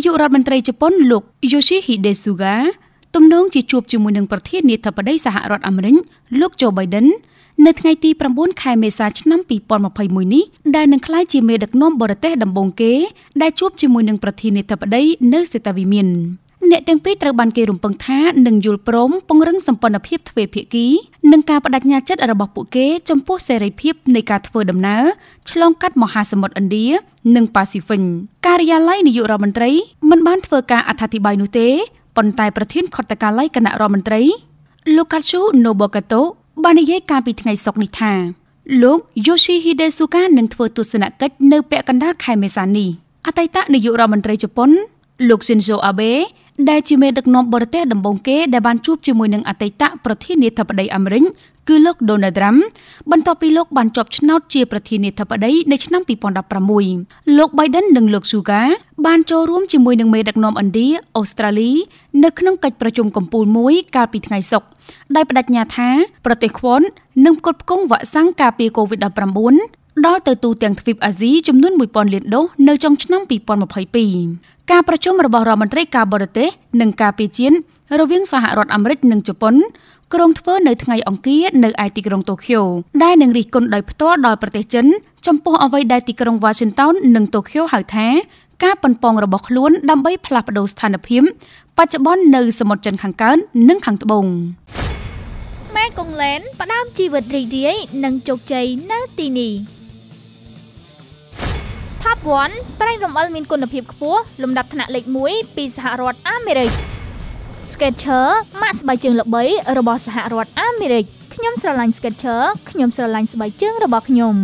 នាយករដ្ឋមន្ត្រីជប៉ុនលោក Yoshihide Suga ទំនងជាជួបជាមួយនឹងប្រធានាធិបតីសហរដ្ឋអាមេរិកលោក Joe Biden នៅថ្ងៃទី9ខែមេសាឆ្នាំ2021នេះដែលនឹងក្លាយជាមេដឹកនាំបរទេសដំបូងគេដែលជួបជាមួយនឹងប្រធានាធិបតីនៅសេតាវីមៀនអ្នកទាំងពីរត្រូវបានគេរំពឹងថានឹងយល់ព្រមពង្រឹងសម្ព័ន្ធភាពទ្វេភាគីនិងការបដិញ្ញាចិត្តរបស់ពួកគេចំពោះសេរីភាពនៃការធ្វើដំណើរឆ្លងកាត់មហាសមុទ្រឥណ្ឌានិងប៉ាស៊ីហ្វិកការិយាល័យនាយករដ្ឋមន្ត្រីមិនបានធ្វើការអត្ថាធិប្បាយនោះទេប៉ុន្តែប្រធានខុទ្ទកាល័យគណៈរដ្ឋមន្ត្រីលោកកាឈូណូបូកាតូបាននិយាយកាលពីថ្ងៃសុក្រនេះថាលោក Yoshihide Suga នឹងធ្វើទស្សនកិច្ចនៅពាក់កណ្ដាលខែមេសានេះអតីតនាយករដ្ឋមន្ត្រីជប៉ុនលោក Shinzo Abe ដែលជាមេដឹកនាំបរទេសដំបូងគេដែលបានជួបជាមួយនឹងអតីតប្រធានាធិបតីអាមេរិកគឺលោក Donald Trump បន្ទាប់ពីលោកបានជាប់ឆ្នោតជាប្រធានាធិបតីនៅឆ្នាំ2016លោក Biden និងលោក Suga បានចូលរួមជាមួយនឹងមេដឹកនាំឥណ្ឌាអូស្ត្រាលីនៅក្នុងកិច្ចប្រជុំកំពូលមួយកាលពីថ្ងៃសុក្រដោយបដិញ្ញាថាប្រទេសខ្វននឹងផ្គត់ផ្គង់វ៉ាក់សាំងការពារ COVID-19 ដល់ទៅទូទាំងទ្វីបអាស៊ីចំនួន1000លានដូសនៅចុងឆ្នាំ2022ការប្រជុំរបស់រដ្ឋមន្ត្រីការបរទេសនិងការពាជាតិរវាងសហរដ្ឋអាមេរិកនិងជប៉ុនក្រុងធ្វើនៅថ្ងៃអង្គារនៅឯទីក្រុងតូក្យូដែលនឹងរិះគន់ដោយផ្ទាល់ដល់ប្រទេសចិនចំពោះអ្វីដែលទីក្រុង Washington និងតូក្យូហៅថាការប៉ុនប៉ងរបស់ខ្លួនដើម្បីផ្លាស់ប្តូរស្ថានភាពបច្ចុប្បន្ននៅសមុទ្រចិនខាងកើតនិងខាងត្បូងមេកុងឡែនផ្ដើមជីវិតរីករាយនិងជោគជ័យនៅទីនេះប់វ៉ាន់ប្រេងរំអិលមានគុណភាពខ្ពស់លំដាប់ថ្នាក់លេខ1ពីសហរដ្ឋអាមេរិក Sketcher ម៉ាកស្បែកជើងល្បីរបស់សហរដ្ឋអាមេរិកខ្ញុំស្រឡាញ់ Sketcher ខ្ញុំស្រឡាញ់ស្បែកជើងរបស់ខ្ញុំ